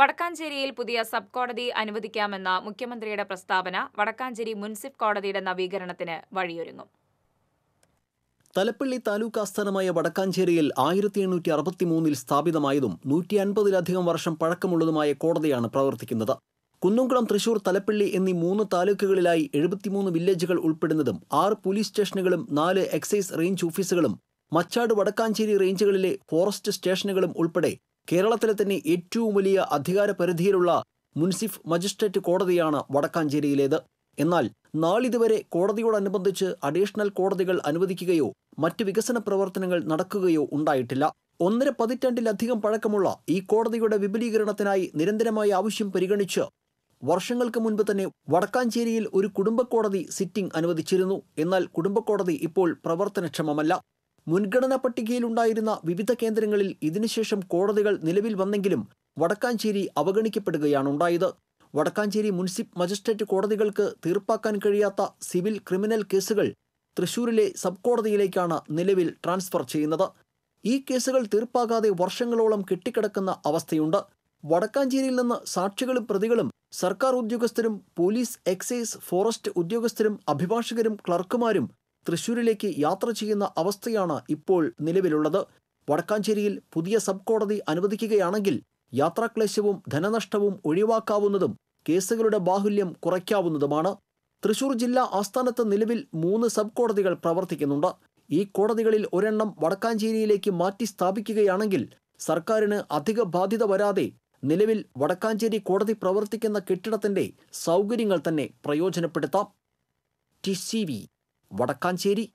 വടക്കാഞ്ചേരിയിൽ പുതിയ സബ് കോടതി അനുവദിക്കാമെന്ന മുഖ്യമന്ത്രിയുടെ പ്രസ്താവന വടക്കാഞ്ചേരി മുൻസിഫ് കോടതിയുടെ നവീകരണത്തിന് വഴിയൊരുങ്ങും തലപ്പള്ളി താലൂക്ക് ആസ്ഥാനമായ വടക്കാഞ്ചേരിയിൽ ആയിരത്തി എണ്ണൂറ്റി അറുപത്തി മൂന്നിൽ സ്ഥാപിതമായതും നൂറ്റി അൻപതിലധികം വർഷം പഴക്കമുള്ളതുമായ കോടതിയാണ് പ്രവർത്തിക്കുന്നത് കുന്നുംകുളം തൃശൂർ തലപ്പള്ളി എന്നീ മൂന്ന് താലൂക്കുകളിലായി എഴുപത്തിമൂന്ന് വില്ലേജുകൾ ഉൾപ്പെടുന്നതും ആറ് പോലീസ് സ്റ്റേഷനുകളും നാല് എക്സൈസ് റേഞ്ച് ഓഫീസുകളും മച്ചാട് വടക്കാഞ്ചേരി റേഞ്ചുകളിലെ ഫോറസ്റ്റ് സ്റ്റേഷനുകളും ഉൾപ്പെടെ കേരളത്തിലെ തന്നെ ഏറ്റവും വലിയ അധികാര പരിധിയിലുള്ള മുൻസിഫ് മജിസ്ട്രേറ്റ് കോടതിയാണ് വടക്കാഞ്ചേരിയിലേത് എന്നാൽ നാളിതുവരെ കോടതിയോടനുബന്ധിച്ച് അഡീഷണൽ കോടതികൾ അനുവദിക്കുകയോ മറ്റ് വികസന പ്രവർത്തനങ്ങൾ നടക്കുകയോ ഉണ്ടായിട്ടില്ല ഒന്നര പതിറ്റാണ്ടിലധികം പഴക്കമുള്ള ഈ കോടതിയുടെ വിപുലീകരണത്തിനായി നിരന്തരമായ ആവശ്യം പരിഗണിച്ച് വർഷങ്ങൾക്ക് മുൻപ് തന്നെ വടക്കാഞ്ചേരിയിൽ ഒരു കുടുംബക്കോടതി സിറ്റിംഗ് അനുവദിച്ചിരുന്നു എന്നാൽ കുടുംബക്കോടതി ഇപ്പോൾ പ്രവർത്തനക്ഷമമല്ല മുൻഗണനാ പട്ടികയിലുണ്ടായിരുന്ന വിവിധ കേന്ദ്രങ്ങളിൽ ഇതിനുശേഷം കോടതികൾ നിലവിൽ വന്നെങ്കിലും വടക്കാഞ്ചേരി അവഗണിക്കപ്പെടുകയാണുണ്ടായത് വടക്കാഞ്ചേരി മുൻസിപ്പ് മജിസ്ട്രേറ്റ് കോടതികൾക്ക് തീർപ്പാക്കാൻ കഴിയാത്ത സിവിൽ ക്രിമിനൽ കേസുകൾ തൃശൂരിലെ സബ് കോടതിയിലേക്കാണ് നിലവിൽ ട്രാൻസ്ഫർ ചെയ്യുന്നത് ഈ കേസുകൾ തീർപ്പാകാതെ വർഷങ്ങളോളം കെട്ടിക്കിടക്കുന്ന അവസ്ഥയുണ്ട് വടക്കാഞ്ചേരിയിൽ നിന്ന് സാക്ഷികളും പ്രതികളും സർക്കാർ ഉദ്യോഗസ്ഥരും പോലീസ് എക്സൈസ് ഫോറസ്റ്റ് ഉദ്യോഗസ്ഥരും അഭിഭാഷകരും ക്ലർക്കുമാരും തൃശൂരിലേക്ക് യാത്ര ചെയ്യുന്ന അവസ്ഥയാണ് ഇപ്പോൾ നിലവിലുള്ളത് വടക്കാഞ്ചേരിയിൽ പുതിയ സബ് കോടതി അനുവദിക്കുകയാണെങ്കിൽ യാത്രാക്ലേശവും ധനനഷ്ടവും ഒഴിവാക്കാവുന്നതും കേസുകളുടെ ബാഹുല്യം കുറയ്ക്കാവുന്നതുമാണ് തൃശൂർ ജില്ലാ ആസ്ഥാനത്ത് നിലവിൽ മൂന്ന് സബ് കോടതികൾ പ്രവർത്തിക്കുന്നുണ്ട് ഈ കോടതികളിൽ ഒരെണ്ണം വടക്കാഞ്ചേരിയിലേക്ക് മാറ്റി സ്ഥാപിക്കുകയാണെങ്കിൽ സർക്കാരിന് അധിക ബാധ്യത വരാതെ നിലവിൽ വടക്കാഞ്ചേരി കോടതി പ്രവർത്തിക്കുന്ന കെട്ടിടത്തിന്റെ സൗകര്യങ്ങൾ തന്നെ പ്രയോജനപ്പെടുത്താം ടി വടക്കാഞ്ചേരി